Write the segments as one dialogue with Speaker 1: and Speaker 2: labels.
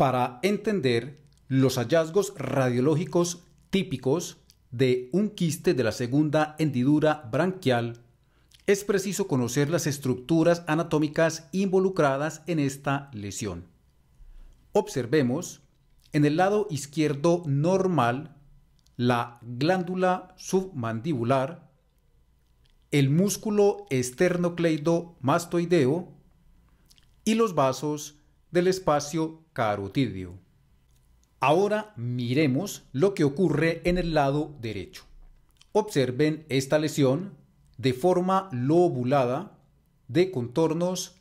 Speaker 1: para entender los hallazgos radiológicos típicos de un quiste de la segunda hendidura branquial, es preciso conocer las estructuras anatómicas involucradas en esta lesión. Observemos en el lado izquierdo normal la glándula submandibular, el músculo mastoideo y los vasos del espacio Ahora miremos lo que ocurre en el lado derecho. Observen esta lesión de forma lobulada, de contornos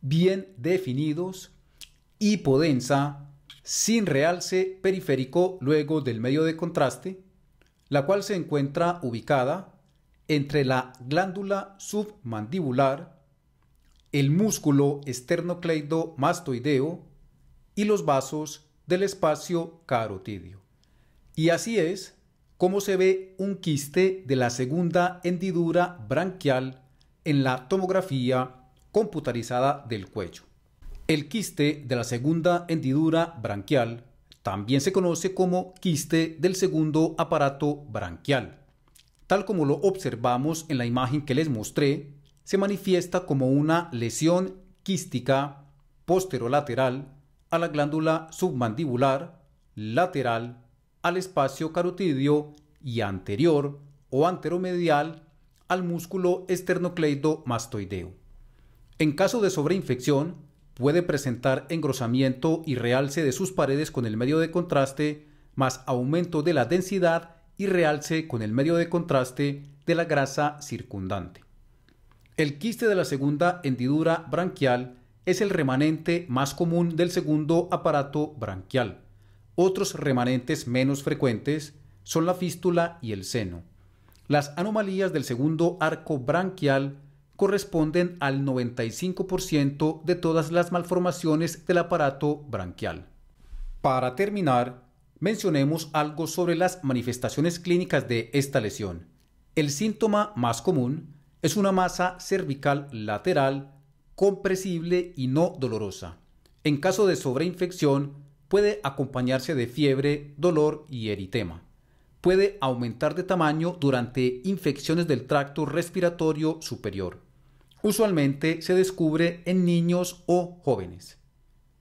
Speaker 1: bien definidos, hipodensa, sin realce periférico luego del medio de contraste, la cual se encuentra ubicada entre la glándula submandibular, el músculo esternocleidomastoideo y los vasos del espacio carotidio. Y así es como se ve un quiste de la segunda hendidura branquial en la tomografía computarizada del cuello. El quiste de la segunda hendidura branquial también se conoce como quiste del segundo aparato branquial. Tal como lo observamos en la imagen que les mostré, se manifiesta como una lesión quística posterolateral a la glándula submandibular, lateral, al espacio carotidio y anterior o anteromedial al músculo esternocleidomastoideo. En caso de sobreinfección, puede presentar engrosamiento y realce de sus paredes con el medio de contraste, más aumento de la densidad y realce con el medio de contraste de la grasa circundante. El quiste de la segunda hendidura branquial es el remanente más común del segundo aparato branquial. Otros remanentes menos frecuentes son la fístula y el seno. Las anomalías del segundo arco branquial corresponden al 95% de todas las malformaciones del aparato branquial. Para terminar, mencionemos algo sobre las manifestaciones clínicas de esta lesión. El síntoma más común es una masa cervical lateral compresible y no dolorosa. En caso de sobreinfección, puede acompañarse de fiebre, dolor y eritema. Puede aumentar de tamaño durante infecciones del tracto respiratorio superior. Usualmente se descubre en niños o jóvenes.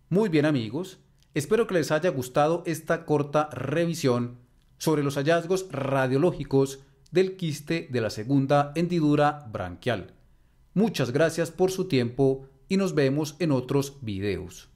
Speaker 1: Muy bien amigos, espero que les haya gustado esta corta revisión sobre los hallazgos radiológicos del quiste de la segunda hendidura branquial. Muchas gracias por su tiempo y nos vemos en otros videos.